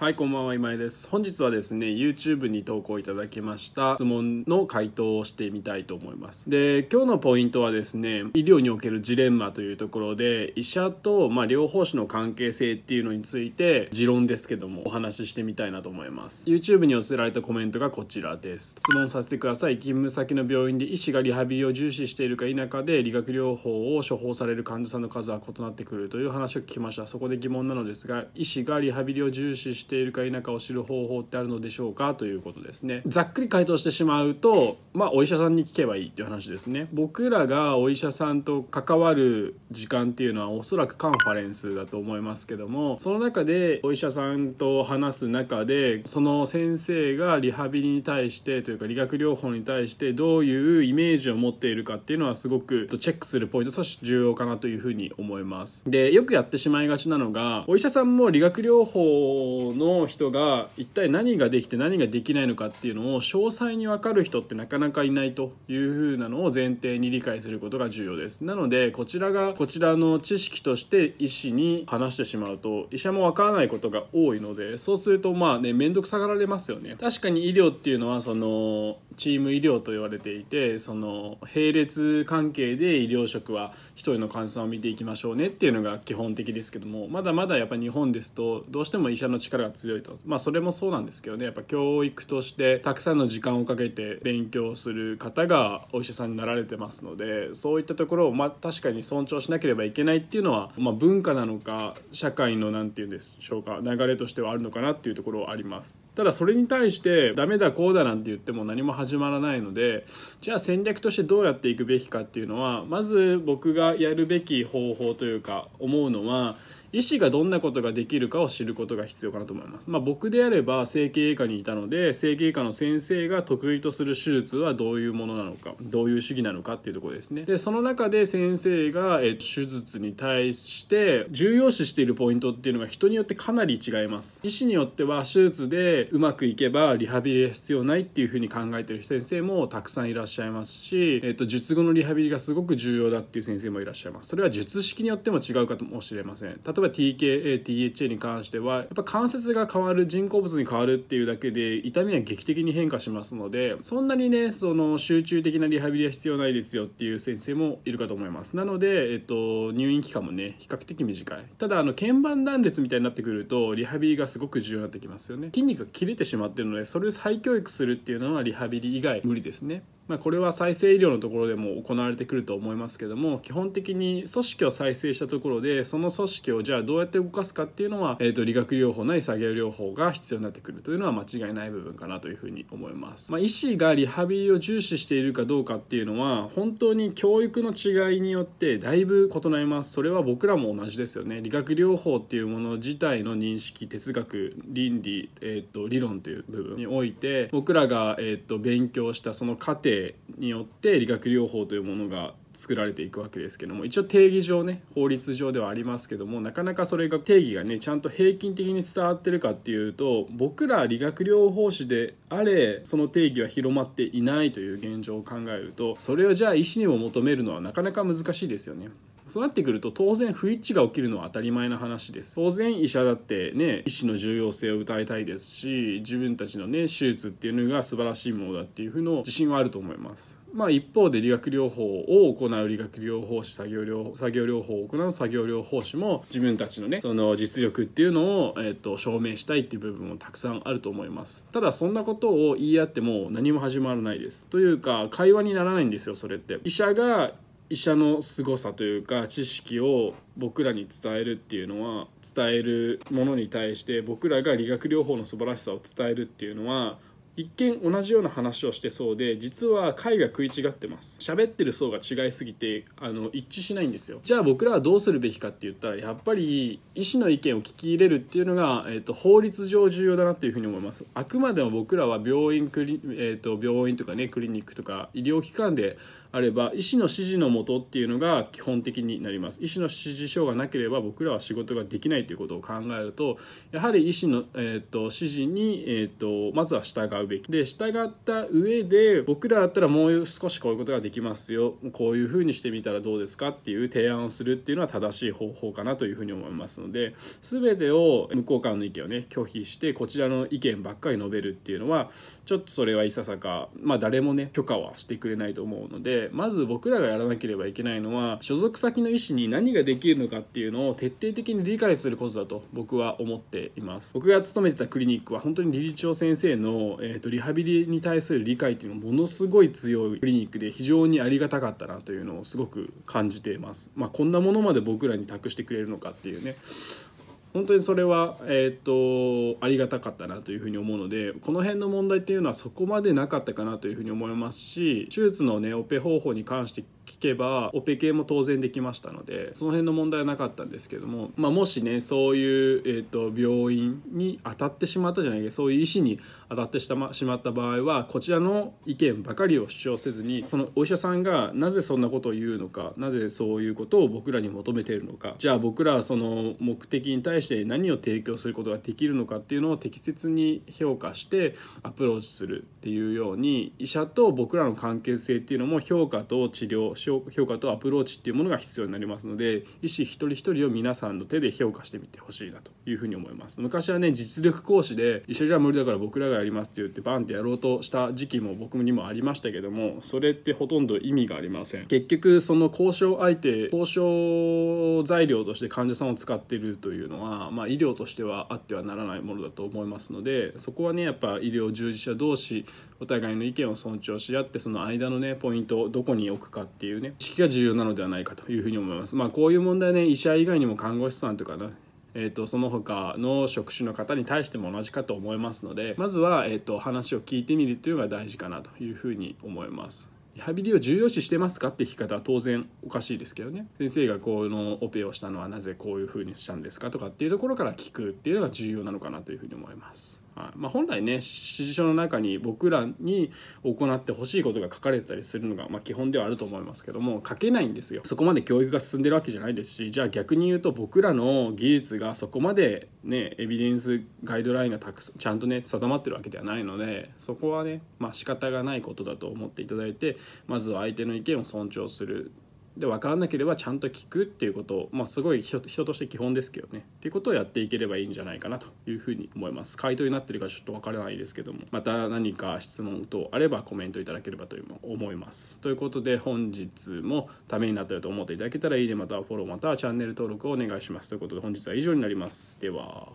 はい、こんばんは、今井です。本日はですね、YouTube に投稿いただきました質問の回答をしてみたいと思います。で、今日のポイントはですね、医療におけるジレンマというところで、医者と、まあ、療法士の関係性っていうのについて、持論ですけども、お話ししてみたいなと思います。YouTube に寄せられたコメントがこちらです。質問させてください。勤務先の病院で医師がリハビリを重視しているか否かで、理学療法を処方される患者さんの数は異なってくるという話を聞きました。そこで疑問なのですが、医師がリハビリを重視してしているか否かを知る方法ってあるのでしょうかということですねざっくり回答してしまうとまあお医者さんに聞けばいいっていう話ですね僕らがお医者さんと関わる時間っていうのはおそらくカンファレンスだと思いますけどもその中でお医者さんと話す中でその先生がリハビリに対してというか理学療法に対してどういうイメージを持っているかっていうのはすごくチェックするポイントとして重要かなというふうに思いますでよくやってしまいがちなのがお医者さんも理学療法の人が一体何ができて何ができないのかっていうのを詳細に分かる人ってなかなかいないというふうなのを前提に理解することが重要ですなのでこちらがこちらの知識として医師に話してしまうと医者も分からないことが多いのでそうするとまあね面倒くさがられますよね確かに医療っていうのはそのチーム医療と言われていてその並列関係で医療職は1人の患者さんを見ていきましょうねっていうのが基本的ですけどもまだまだやっぱ日本ですとどうしても医者の力が強いとまあそれもそうなんですけどねやっぱ教育としてたくさんの時間をかけて勉強する方がお医者さんになられてますのでそういったところをまあ確かに尊重しなければいけないっていうのは、まあ、文化なのか社会の何て言うんでしょうか流れとしてはあるのかなっていうところはあります。ただそれに対してダメだこうだなんて言っても何も始始まらないのでじゃあ戦略としてどうやっていくべきかっていうのはまず僕がやるべき方法というか思うのは医師がどんなことができるかを知ることが必要かなと思います。まあ、僕であれば整形外科にいたので整形外科の先生が得意とする手術はどういうものなのかどういう主義なのかっていうところですね。でその中で先生が、え手術に対して重要視しているポイントっていうのが人によってかなり違います。医師によっては手術でうまくいけばリハビリが必要ないっていうふうに考えてる先生もたくさんいらっしゃいますし、えー、っと、と術後のリハビリがすごく重要だっていう先生もいらっしゃいます。それは術式によっても違うかもしれません。えば TKATHA に関してはやっぱ関節が変わる人工物に変わるっていうだけで痛みは劇的に変化しますのでそんなにねその集中的なリハビリは必要ないですよっていう先生もいるかと思いますなので、えっと、入院期間もね比較的短いただあの鍵盤断裂みたいになってくるとリハビリがすごく重要になってきますよね筋肉が切れてしまってるのでそれを再教育するっていうのはリハビリ以外無理ですねまあ、これは再生医療のところでも行われてくると思いますけども基本的に組織を再生したところでその組織をじゃあどうやって動かすかっていうのは、えー、と理学療法なり作業療法が必要になってくるというのは間違いない部分かなというふうに思います、まあ、医師がリハビリを重視しているかどうかっていうのは本当に教育の違いによってだいぶ異なりますそれは僕らも同じですよね理学療法っていうもの自体の認識哲学倫理、えー、と理論という部分において僕らが、えー、と勉強したその過程係によって理学療法というものが作られていくわけですけども一応定義上ね法律上ではありますけどもなかなかそれが定義がねちゃんと平均的に伝わってるかっていうと僕ら理学療法士であれその定義は広まっていないという現状を考えるとそれをじゃあ医師にも求めるのはなかなか難しいですよね。そうなってくると当然不一致が起きるのは当たり前の話です当然医者だってね医師の重要性を歌いたいですし自分たちのね手術っていうのが素晴らしいものだっていうふうの自信はあると思いますまあ、一方で理学療法を行う理学療法士作業療作業療法を行う作業療法士も自分たちのねその実力っていうのを、えー、と証明したいっていう部分もたくさんあると思いますただそんなことを言い合っても何も始まらないですというか会話にならないんですよそれって医者が医者の凄さというか知識を僕らに伝えるっていうのは伝えるものに対して僕らが理学療法の素晴らしさを伝えるっていうのは一見同じような話をしてそうで実は解が食い違ってます喋ってる層が違いすぎてあの一致しないんですよじゃあ僕らはどうするべきかって言ったらやっぱり医師の意見を聞き入れるっていうのが、えーと、法律上重要だなっていうふうに思いますあくまでも僕らは病院クリ、えーと、病院とかねクリニックとか医療機関であれば医師の指示のもとっていうのが基本的になります医師の指示書がなければ僕らは仕事ができないということを考えるとやはり医師の、えーと、と指示に、えー、とまずは従うべきで従った上で僕らだったらもう少しこういうことができますよこういうふうにしてみたらどうですかっていう提案をするっていうのは正しい方法かなというふうに思いますので全てを向こうの意見をね拒否してこちらの意見ばっかり述べるっていうのはちょっとそれはいささかまあ誰もね許可はしてくれないと思うのでまず僕らがやらなければいけないのは所属先の医師に何ができるのかっていうのを徹底的に理解することだと僕は思っています僕が勤めてたクリニックは本当に理事長先生のー、とリハビリに対する理解っていうのもものすごい強いクリニックで非常にありがたかったなというのをすごく感じています。まあ、こんなものまで僕らに託してくれるのかっていうね本当にそれは、えーと、ありがたかったなというふうに思うのでこの辺の問題っていうのはそこまでなかったかなというふうに思いますし手術のねオペ方法に関して聞けばオペ系も当然できましたのでその辺の問題はなかったんですけども、まあ、もしねそういう、えーと、病院に当たってしまったじゃないかそういう医師に当たってしまった場合はこちらの意見ばかりを主張せずにこのお医者さんがなぜそんなことを言うのかなぜそういうことを僕らに求めているのかじゃあ僕らはその目的に対してして何を提供することができるのかっていうのを適切に評価してアプローチするっていうように医者と僕らの関係性っていうのも評価と治療評価とアプローチっていうものが必要になりますので医師一人一人を皆さんの手で評価してみてほしいなというふうに思います昔はね実力講師で医者じゃ無理だから僕らがやりますって言ってバンってやろうとした時期も僕にもありましたけどもそれってほとんど意味がありません結局その交渉相手交渉材料として患者さんを使ってるというのはまあ、医療としてはあってはならないものだと思いますのでそこはねやっぱ医療従事者同士お互いの意見を尊重し合ってその間のねポイントをどこに置くかっていうね意識が重要なのではないかというふうに思います。まあ、こういう問題ね医者以外にも看護師さんとか、ねえーと、その他の職種の方に対しても同じかと思いますのでまずは、えーと、と話を聞いてみるというのが大事かなというふうに思います。リハビリを重要視してますかって聞き方は当然おかしいですけどね先生がこのオペをしたのはなぜこういうふうにしたんですかとかっていうところから聞くっていうのが重要なのかなというふうに思います。まあ、本来ね指示書の中に僕らに行ってほしいことが書かれてたりするのが、ま基本ではあると思いますけども書けないんですよそこまで教育が進んでるわけじゃないですしじゃあ逆に言うと僕らの技術がそこまでねエビデンスガイドラインがたくちゃんとね定まってるわけではないのでそこはねまあ仕方がないことだと思っていただいてまずは相手の意見を尊重するで分からなければちゃんと聞くっていうことを、まあ、すごい人として基本ですけどねっていうことをやっていければいいんじゃないかなというふうに思います回答になってるかちょっと分からないですけどもまた何か質問等あればコメントいただければという思いますということで本日もためになったよと思っていただけたらいいねまたフォローまたはチャンネル登録をお願いしますということで本日は以上になりますでは